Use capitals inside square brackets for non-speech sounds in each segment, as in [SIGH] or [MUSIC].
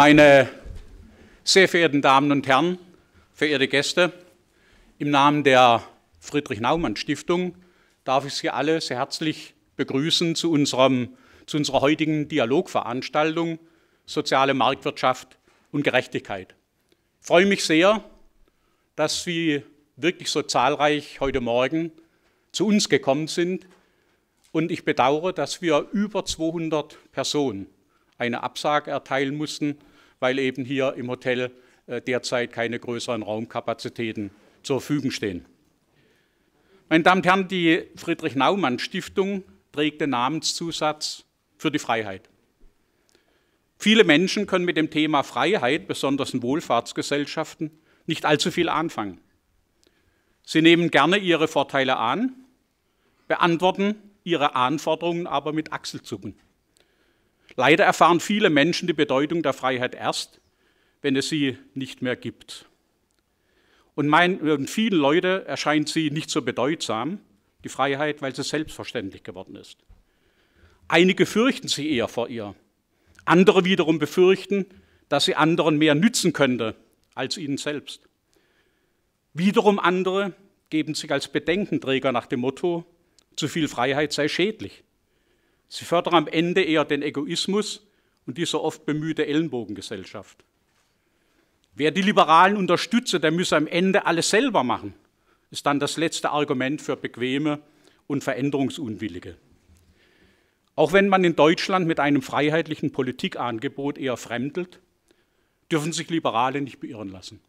Meine sehr verehrten Damen und Herren, verehrte Gäste, im Namen der Friedrich-Naumann-Stiftung darf ich Sie alle sehr herzlich begrüßen zu, unserem, zu unserer heutigen Dialogveranstaltung Soziale Marktwirtschaft und Gerechtigkeit. Ich freue mich sehr, dass Sie wirklich so zahlreich heute Morgen zu uns gekommen sind. Und ich bedauere, dass wir über 200 Personen eine Absage erteilen mussten, weil eben hier im Hotel äh, derzeit keine größeren Raumkapazitäten zur Verfügung stehen. Meine Damen und Herren, die Friedrich-Naumann-Stiftung trägt den Namenszusatz für die Freiheit. Viele Menschen können mit dem Thema Freiheit, besonders in Wohlfahrtsgesellschaften, nicht allzu viel anfangen. Sie nehmen gerne ihre Vorteile an, beantworten ihre Anforderungen aber mit Achselzucken. Leider erfahren viele Menschen die Bedeutung der Freiheit erst, wenn es sie nicht mehr gibt. Und mein, vielen Leuten erscheint sie nicht so bedeutsam, die Freiheit, weil sie selbstverständlich geworden ist. Einige fürchten sie eher vor ihr. Andere wiederum befürchten, dass sie anderen mehr nützen könnte als ihnen selbst. Wiederum andere geben sich als Bedenkenträger nach dem Motto, zu viel Freiheit sei schädlich. Sie fördern am Ende eher den Egoismus und diese oft bemühte Ellenbogengesellschaft. Wer die Liberalen unterstütze, der müsse am Ende alles selber machen, ist dann das letzte Argument für bequeme und veränderungsunwillige. Auch wenn man in Deutschland mit einem freiheitlichen Politikangebot eher fremdelt, dürfen sich Liberale nicht beirren lassen.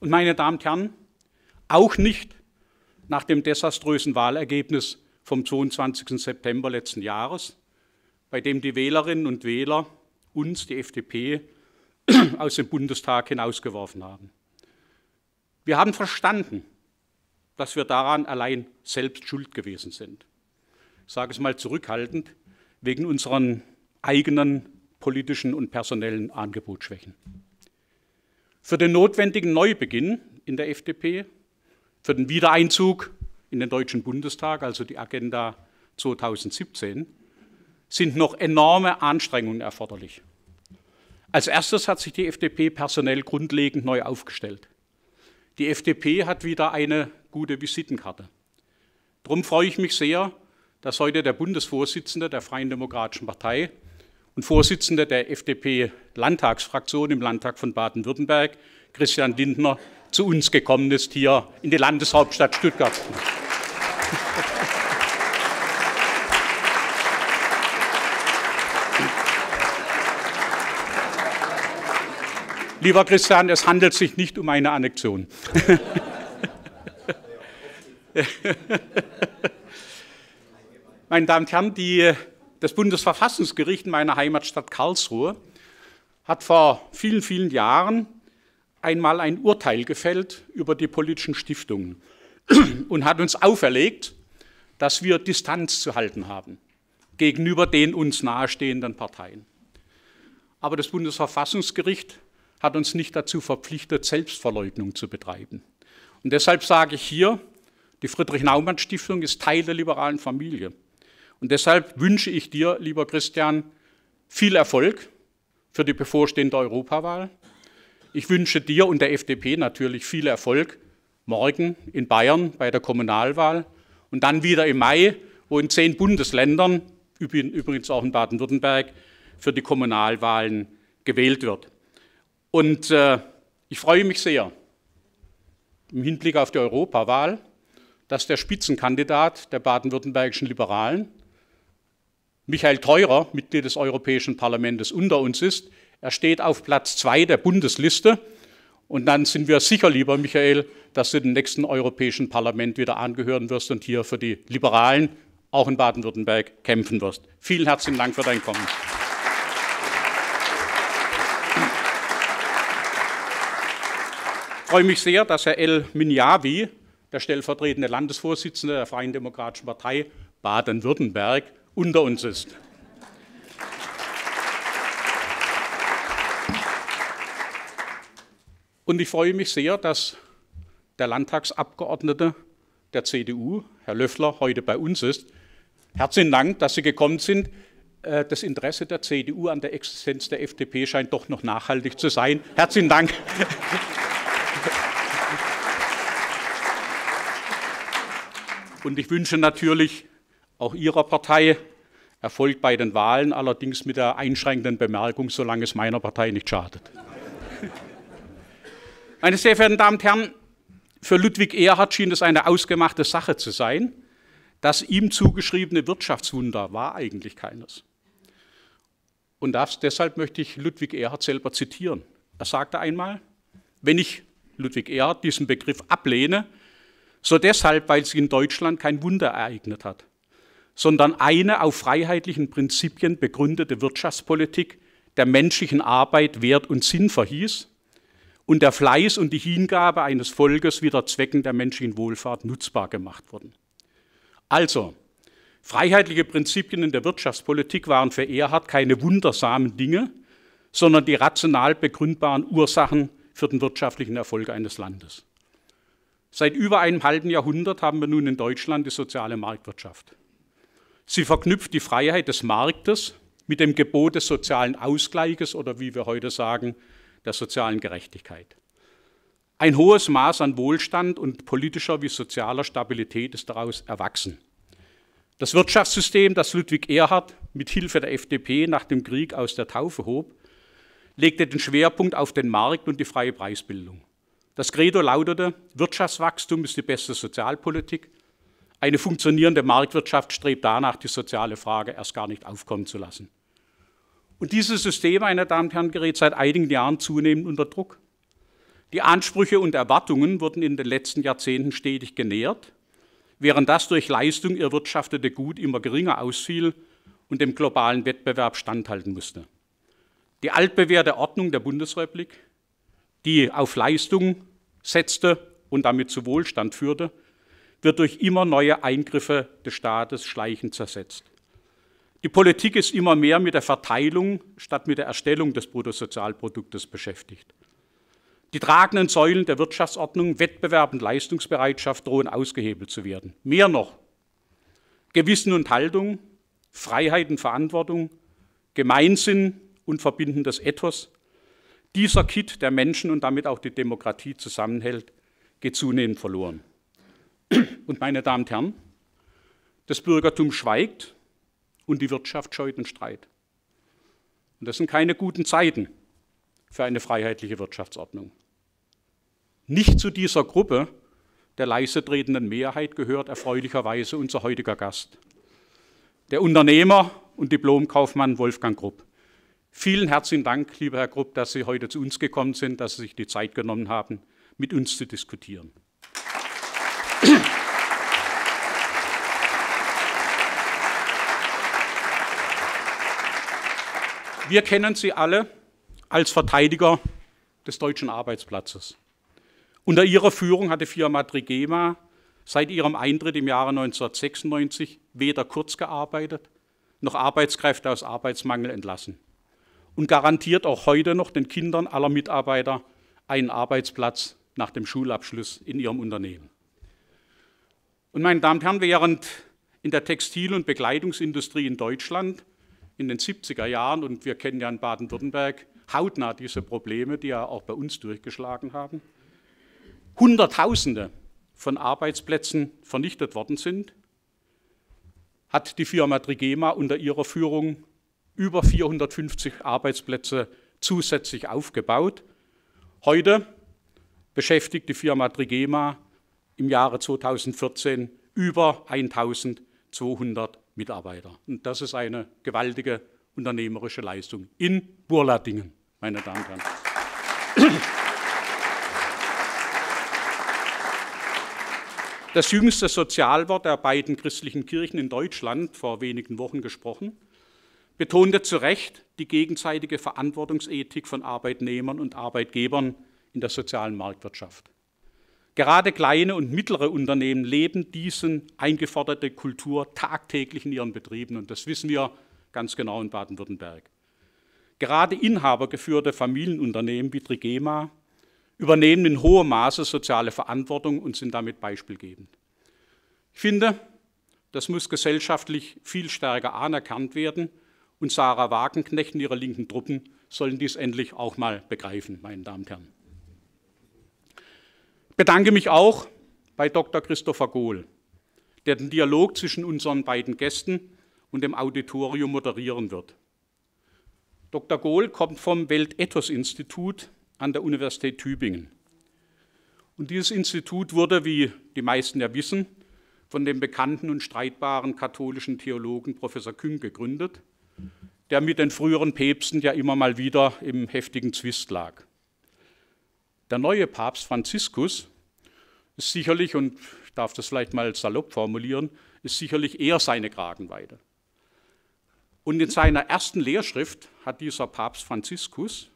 Und meine Damen und Herren, auch nicht nach dem desaströsen Wahlergebnis vom 22. September letzten Jahres, bei dem die Wählerinnen und Wähler uns, die FDP, [CLEARS THROAT] aus dem Bundestag hinausgeworfen haben. Wir haben verstanden, dass wir daran allein selbst schuld gewesen sind. Ich sage es mal zurückhaltend, wegen unseren eigenen politischen und personellen Angebotsschwächen. Für den notwendigen Neubeginn in der FDP, für den Wiedereinzug in den Deutschen Bundestag, also die Agenda 2017, sind noch enorme Anstrengungen erforderlich. Als erstes hat sich die FDP personell grundlegend neu aufgestellt. Die FDP hat wieder eine gute Visitenkarte. Darum freue ich mich sehr, dass heute der Bundesvorsitzende der Freien Demokratischen Partei und Vorsitzende der FDP-Landtagsfraktion im Landtag von Baden-Württemberg, Christian Lindner, zu uns gekommen ist, hier in die Landeshauptstadt Stuttgart. Applaus Lieber Christian, es handelt sich nicht um eine Annexion. [LAUGHS] Meine Damen und Herren, die, das Bundesverfassungsgericht in meiner Heimatstadt Karlsruhe hat vor vielen, vielen Jahren einmal ein Urteil gefällt über die politischen Stiftungen [CLEARS THROAT] und hat uns auferlegt, dass wir Distanz zu halten haben gegenüber den uns nahestehenden Parteien. Aber das Bundesverfassungsgericht hat uns nicht dazu verpflichtet, Selbstverleugnung zu betreiben. Und deshalb sage ich hier, die Friedrich-Naumann-Stiftung ist Teil der liberalen Familie. Und deshalb wünsche ich dir, lieber Christian, viel Erfolg für die bevorstehende Europawahl. Ich wünsche dir und der FDP natürlich viel Erfolg morgen in Bayern bei der Kommunalwahl und dann wieder im Mai, wo in zehn Bundesländern, übrigens auch in Baden-Württemberg, für die Kommunalwahlen gewählt wird. Und äh, ich freue mich sehr im Hinblick auf die Europawahl, dass der Spitzenkandidat der baden-württembergischen Liberalen, Michael Theurer, Mitglied des Europäischen Parlaments, unter uns ist. Er steht auf Platz zwei der Bundesliste. Und dann sind wir sicher, lieber Michael, dass du dem nächsten Europäischen Parlament wieder angehören wirst und hier für die Liberalen, auch in Baden-Württemberg, kämpfen wirst. Vielen herzlichen Dank für dein Kommen. freue mich sehr, dass Herr El Minyawi, der stellvertretende Landesvorsitzende der Freien Demokratischen Partei Baden-Württemberg, unter uns ist. Und ich freue mich sehr, dass der Landtagsabgeordnete der CDU, Herr Löffler, heute bei uns ist. Herzlichen Dank, dass Sie gekommen sind. Äh, das Interesse der CDU an der Existenz der FDP scheint doch noch nachhaltig zu sein. Herzlichen Dank. Und ich wünsche natürlich auch Ihrer Partei Erfolg bei den Wahlen, allerdings mit der einschränkenden Bemerkung, solange es meiner Partei nicht schadet. Meine sehr verehrten Damen und Herren, für Ludwig Erhard schien es eine ausgemachte Sache zu sein. Das ihm zugeschriebene Wirtschaftswunder war eigentlich keines. Und das, deshalb möchte ich Ludwig Erhard selber zitieren. Er sagte einmal, wenn ich Ludwig Erhard diesen Begriff ablehne, so deshalb, weil sich in Deutschland kein Wunder ereignet hat, sondern eine auf freiheitlichen Prinzipien begründete Wirtschaftspolitik der menschlichen Arbeit Wert und Sinn verhieß und der Fleiß und die Hingabe eines Volkes wieder Zwecken der menschlichen Wohlfahrt nutzbar gemacht wurden. Also, freiheitliche Prinzipien in der Wirtschaftspolitik waren für Erhard keine wundersamen Dinge, sondern die rational begründbaren Ursachen für den wirtschaftlichen Erfolg eines Landes. Seit über einem halben Jahrhundert haben wir nun in Deutschland die soziale Marktwirtschaft. Sie verknüpft die Freiheit des Marktes mit dem Gebot des sozialen Ausgleiches oder wie wir heute sagen, der sozialen Gerechtigkeit. Ein hohes Maß an Wohlstand und politischer wie sozialer Stabilität ist daraus erwachsen. Das Wirtschaftssystem, das Ludwig Erhard mit Hilfe der FDP nach dem Krieg aus der Taufe hob, legte den Schwerpunkt auf den Markt und die freie Preisbildung. Das Credo lautete, Wirtschaftswachstum ist die beste Sozialpolitik. Eine funktionierende Marktwirtschaft strebt danach, die soziale Frage erst gar nicht aufkommen zu lassen. Und dieses System, meine Damen und Herren, gerät seit einigen Jahren zunehmend unter Druck. Die Ansprüche und Erwartungen wurden in den letzten Jahrzehnten stetig genährt, während das durch Leistung erwirtschaftete Gut immer geringer ausfiel und dem globalen Wettbewerb standhalten musste. Die altbewährte Ordnung der Bundesrepublik die auf Leistung setzte und damit zu Wohlstand führte, wird durch immer neue Eingriffe des Staates schleichend zersetzt. Die Politik ist immer mehr mit der Verteilung statt mit der Erstellung des Bruttosozialproduktes beschäftigt. Die tragenden Säulen der Wirtschaftsordnung, Wettbewerb und Leistungsbereitschaft drohen ausgehebelt zu werden. Mehr noch, Gewissen und Haltung, Freiheit und Verantwortung, Gemeinsinn und verbindendes Ethos dieser Kit, der Menschen und damit auch die Demokratie zusammenhält, geht zunehmend verloren. [CLEARS THROAT] Und meine Damen und Herren, das Bürgertum schweigt und die Wirtschaft scheut den Streit. Und das sind keine guten Zeiten für eine freiheitliche Wirtschaftsordnung. Nicht zu dieser Gruppe der leise tretenden Mehrheit gehört erfreulicherweise unser heutiger Gast, der Unternehmer und Diplomkaufmann Wolfgang Grupp. Vielen herzlichen Dank, lieber Herr Grupp, dass Sie heute zu uns gekommen sind, dass Sie sich die Zeit genommen haben, mit uns zu diskutieren. Wir kennen Sie alle als Verteidiger des deutschen Arbeitsplatzes. Unter Ihrer Führung hatte Firma Trigema seit ihrem Eintritt im Jahre 1996 weder kurz gearbeitet noch Arbeitskräfte aus Arbeitsmangel entlassen und garantiert auch heute noch den Kindern aller Mitarbeiter einen Arbeitsplatz nach dem Schulabschluss in ihrem Unternehmen. Und meine Damen und Herren, während in der Textil- und Bekleidungsindustrie in Deutschland in den 70er Jahren, und wir kennen ja in Baden-Württemberg hautnah diese Probleme, die ja auch bei uns durchgeschlagen haben, Hunderttausende von Arbeitsplätzen vernichtet worden sind, hat die Firma Trigema unter ihrer Führung über 450 Arbeitsplätze zusätzlich aufgebaut. Heute beschäftigt die Firma Trigema im Jahre 2014 über 1200 Mitarbeiter. Und das ist eine gewaltige unternehmerische Leistung in Burladingen, meine Damen und Herren. Das jüngste Sozialwort der beiden christlichen Kirchen in Deutschland, vor wenigen Wochen gesprochen, betonte zu Recht die gegenseitige Verantwortungsethik von Arbeitnehmern und Arbeitgebern in der sozialen Marktwirtschaft. Gerade kleine und mittlere Unternehmen leben diesen eingeforderte Kultur tagtäglich in ihren Betrieben und das wissen wir ganz genau in Baden-Württemberg. Gerade inhabergeführte Familienunternehmen wie Trigema übernehmen in hohem Maße soziale Verantwortung und sind damit beispielgebend. Ich finde, das muss gesellschaftlich viel stärker anerkannt werden und Sarah Wagenknecht und ihre linken Truppen sollen dies endlich auch mal begreifen, meine Damen und Herren. bedanke mich auch bei Dr. Christopher Gohl, der den Dialog zwischen unseren beiden Gästen und dem Auditorium moderieren wird. Dr. Gohl kommt vom Weltethos-Institut an der Universität Tübingen. Und dieses Institut wurde, wie die meisten ja wissen, von dem bekannten und streitbaren katholischen Theologen Professor Kühn gegründet der mit den früheren Päpsten ja immer mal wieder im heftigen Zwist lag. Der neue Papst Franziskus ist sicherlich, und ich darf das vielleicht mal salopp formulieren, ist sicherlich eher seine Kragenweide. Und in seiner ersten Lehrschrift hat dieser Papst Franziskus,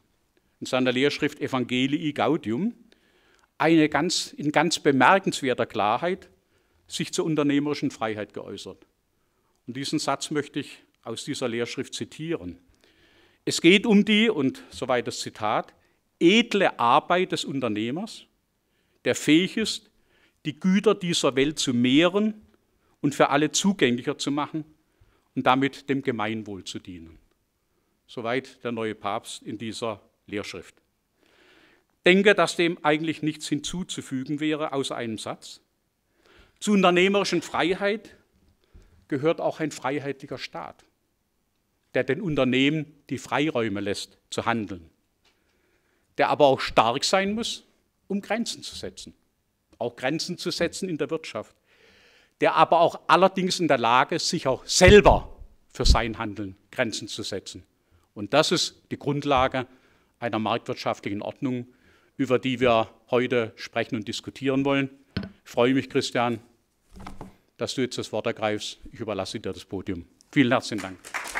in seiner Lehrschrift Evangelii Gaudium, eine ganz, in ganz bemerkenswerter Klarheit sich zur unternehmerischen Freiheit geäußert. Und diesen Satz möchte ich aus dieser Lehrschrift zitieren. Es geht um die, und soweit das Zitat, edle Arbeit des Unternehmers, der fähig ist, die Güter dieser Welt zu mehren und für alle zugänglicher zu machen und damit dem Gemeinwohl zu dienen. Soweit der neue Papst in dieser Lehrschrift. Denke, dass dem eigentlich nichts hinzuzufügen wäre außer einem Satz. Zu unternehmerischen Freiheit gehört auch ein freiheitlicher Staat der den Unternehmen die Freiräume lässt, zu handeln. Der aber auch stark sein muss, um Grenzen zu setzen. Auch Grenzen zu setzen in der Wirtschaft. Der aber auch allerdings in der Lage ist, sich auch selber für sein Handeln Grenzen zu setzen. Und das ist die Grundlage einer marktwirtschaftlichen Ordnung, über die wir heute sprechen und diskutieren wollen. Ich freue mich, Christian, dass du jetzt das Wort ergreifst. Ich überlasse dir das Podium. Vielen herzlichen Dank.